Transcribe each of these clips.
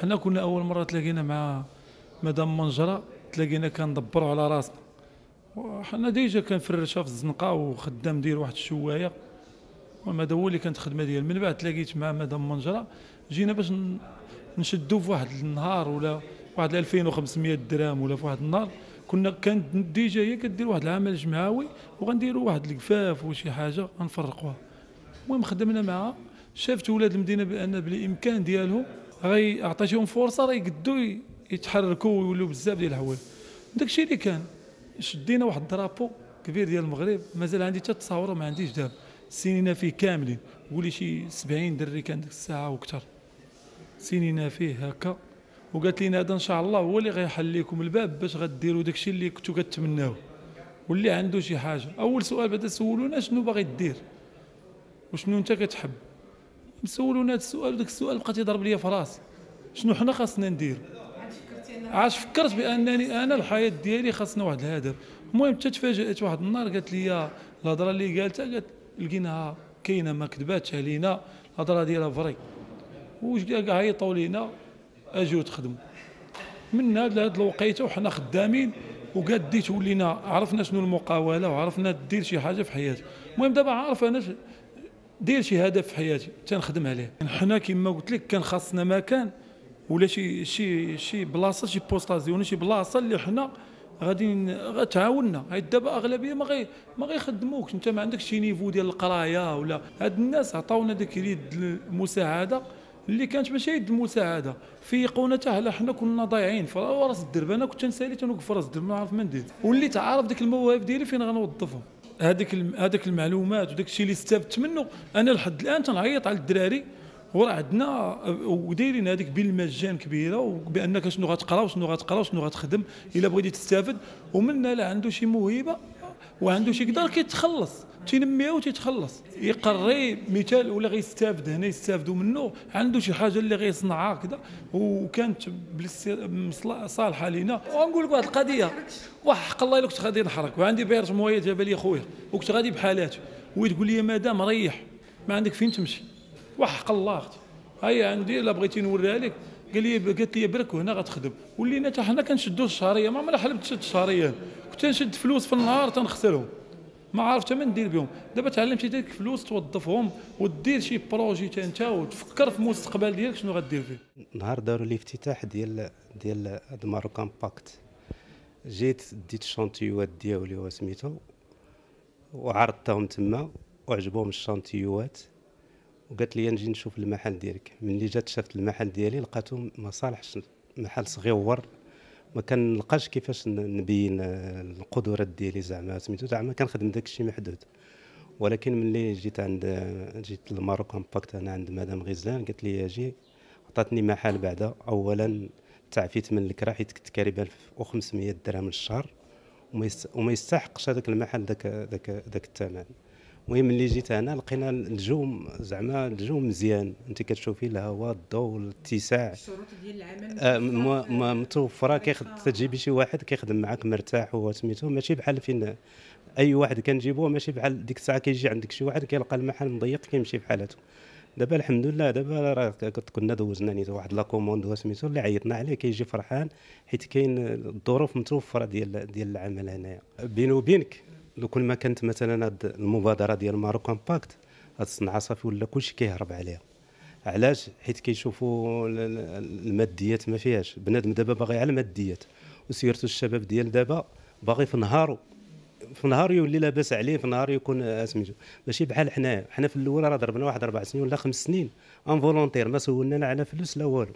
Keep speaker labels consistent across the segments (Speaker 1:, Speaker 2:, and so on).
Speaker 1: حنا كنا اول مره تلاقينا مع مدام منجره تلاقينا كندبروا على راسنا وحنا ديجا كنفرشها في الزنقه وخدام ديال واحد الشوايه وما هو اللي كانت خدمه ديال من بعد تلاقيت مع مدام منجره جينا باش نشدوا في واحد النهار ولا واحد 2500 درهم ولا في واحد النهار كنا كانت ديجا هي كدير واحد العمل جمعوي وغنديروا واحد القفاف وشي حاجه غنفرقوها المهم خدمنا معها شافت ولاد المدينه بان بالامكان ديالهم غي عطيتيهم فرصه راه يقدو يتحركوا ويولوا بزاف ديال الحوايج داكشي اللي كان شدينا واحد الدرابو كبير ديال المغرب مازال عندي حتى تصاوره ما عنديش دابا سنينا فيه كاملين قولي شي 70 دري كان ديك الساعه وكثر سنينا فيه هكا وقالت لنا هذا ان شاء الله هو اللي غيحل لكم الباب باش غديروا داكشي اللي كنتو كتمناوه واللي عنده شي حاجه اول سؤال بدا سولونا شنو باغي دير وشنو انت كتحب مسولونا هذا السؤال وداك السؤال بقى تيضرب لي في راسي شنو حنا خاصنا ندير عاد فكرت بانني انا الحياه ديالي خاصنا واحد الهدف المهم حتى تفاجات واحد النهار قالت لي الهضره اللي قالتها قالت لقيناها كاينه ما كذباتش علينا الهضره ديالها فري واش كاع عيطوا لينا اجيو تخدموا من هاد لهاد الوقيته وحنا خدامين وقاد ولينا عرفنا شنو المقاوله وعرفنا دير شي حاجه في حياتك المهم دابا عارف انا دير شي هدف في حياتي تنخدم عليه حنا كما قلت لك كان خاصنا مكان ولا شي شي شي بلاصه شي بوستازيون شي بلاصه اللي حنا غادي غتعاوننا حيت دابا اغلبيه ما غي ما غيخدموكش انت ما عندكش شي نيفو ديال القرايه ولا هاد الناس عطاونا ديك اليد المساعده اللي كانت ماشي يد المساعده فيقونا حتى حنا حنا كنا ضايعين في راس الدرب انا كنت نسالي تنوقف في راس الدرب ما عارف ما ندير وليت عارف ديك المواهب ديالي فين غنوظفهم هذيك هذيك المعلومات وداك الشيء اللي استفدت منه انا لحد الان تنعيط على الدراري وراه عندنا آه، ودايرين هذيك بالمجان كبيره وبانك شنو غتقرا وشنو غتقرا وشنو غتخدم الا بغيتي تستافد ومن لا عنده شي موهبه وعنده شي قدر كيتخلص تينميها وتيتخلص يقري مثال ولا غيستافد هنا يستافدوا منه عنده شي حاجه اللي غيصنعها كذا وكانت صالحه لينا ونقول لك واحد القضيه وحق الله كنت غادي نحرك وعندي بيرج مويه جاب لي خويا وكنت غادي بحالات وتقول لي مدام ريح ما عندك فين تمشي وحق الله اختي هيا عندي الا بغيتي نوريها لك قال لي قالت لي برك وهنا غتخدم ولينا حتى حنا كنشدو الشهريه ما عمرنا حلمت شد الشهريه كنت نشد فلوس في النهار تنخسرهم ما عرفت ما ندير بهم دابا تعلمتي ديك فلوس توظفهم ودير شي بروجي حتى انت وتفكر في المستقبل ديالك شنو غدير فيه
Speaker 2: نهار داروا الافتتاح ديال ديال الماروكان كامباكت جيت ديت الشانتيوات ديالي وسميتو وعرضتهم تما وعجبهم الشانتيوات وقالت لي نجي نشوف المحل ديالك ملي جات شافت المحل ديالي لقاتو ما صالحش محل صغيور ما كنلقاش كيفاش نبين القدرات ديالي زعما سميتو زعما كنخدم داك الشيء محدود ولكن ملي جيت عند جيت لماروك امباكت انا عند مدام غزلان قالت لي اجي عطاتني محل بعدا اولا تعفيت من الكرا حيت كنت ب 1500 درهم الشهر وما يستحقش هذاك المحل ذاك ذاك ذاك الثمن المهم ملي جيت هنا لقينا الجو زعما الجو مزيان انت كتشوفي الهواء الضوء الاتساع الشروط ديال العمل آه، متوفره كيخدم تجيبي شي واحد كيخدم معاك مرتاح هو سميتو ماشي بحال فين اي واحد كنجيبوه ماشي بحال ديك الساعه كيجي عندك شي واحد كيلقى المحل مضيق كيمشي بحال دابا الحمد لله دابا راه كنا دوزنا نيت واحد لا كوموند هو سميتو اللي عيطنا عليه كيجي فرحان حيت كاين الظروف متوفره ديال ديال العمل هنايا بيني وبينك لو كل ما كانت مثلا هاد المبادره ديال ماروك امباكت هاد الصنعه صافي ولا كلشي كيهرب عليها علاش حيت كيشوفوا الماديات ما فيهاش بنادم دابا باغي على الماديات وسيرتو الشباب ديال دابا باغي في نهارو في نهار يولي لاباس عليه في نهار يكون آه، سميتو ماشي بحال حنايا حنا في الاول راه ضربنا واحد اربع سنين ولا خمس سنين ان فولونتير ما سولنا لا على فلوس لا والو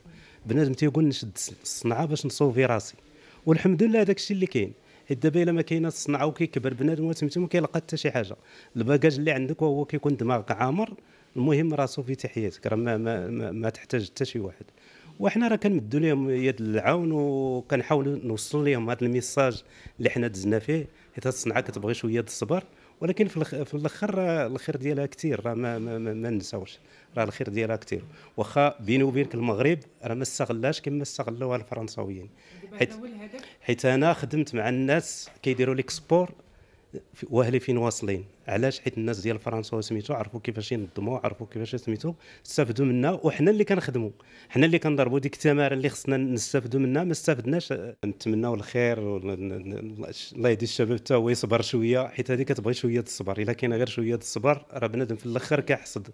Speaker 2: بنادم تيقول نشد الصنعه باش نصوفي راسي والحمد لله داك الشيء اللي كاين حيت دابا الا ما كاينه الصنعه وكيكبر بنادم سميتو كيلقى حتى شي حاجه الباكاج اللي عندك وهو كيكون دماغك عامر المهم راسو في تحياتك راه ما, ما, ما, ما تحتاج حتى شي واحد وحنا راه كنمدوا لهم يد العون وكنحاولوا نوصلوا لهم هذا الميساج اللي حنا دزنا فيه حيت الصنعه كتبغي شويه الصبر ولكن في الاخر الخير ديالها كثير راه ما, ما, ما, ما ننساوش راه الخير ديالها كثير واخا بيني وبينك المغرب راه ما استغلاش كما استغلوها الفرنساويين حيت حيت انا خدمت مع الناس كيديروا ليكسبور واهلي فين واصلين علاش حيت الناس ديال فرنسا سميتو عرفوا كيفاش ينظموا عرفوا كيفاش سميتو استافدوا منا وحنا اللي كنخدموا حنا اللي كنضربوا ديك التمارين اللي خصنا نستافدوا منها ما استافدناش نتمناو الخير الله يهدي الشباب حتى هو يصبر شويه حيت هذه كتبغي شويه الصبر الا كاين غير شويه الصبر راه بنادم في الاخر كيحصد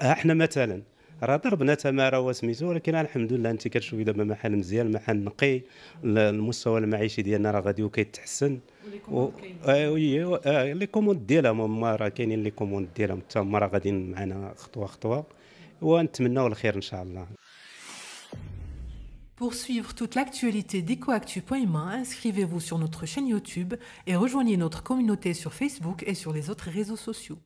Speaker 2: حنا مثلا راه ضربنا تماره وسميتو ولكن الحمد لله انت كتشوفي دابا محل مزيان محل نقي المستوى المعيشي ديالنا راه غادي وكيتحسن و... آه، آه، لي كوموند ديالهم راه كاينين لي كوموند ديالهم حتى هما راه غاديين معنا خطوه خطوه ونتمناو الخير ان شاء الله Pour suivre toute l'actualité
Speaker 1: d'EcoActu.ma, inscrivez-vous sur notre chaîne YouTube et rejoignez notre communauté sur Facebook et sur les autres réseaux sociaux.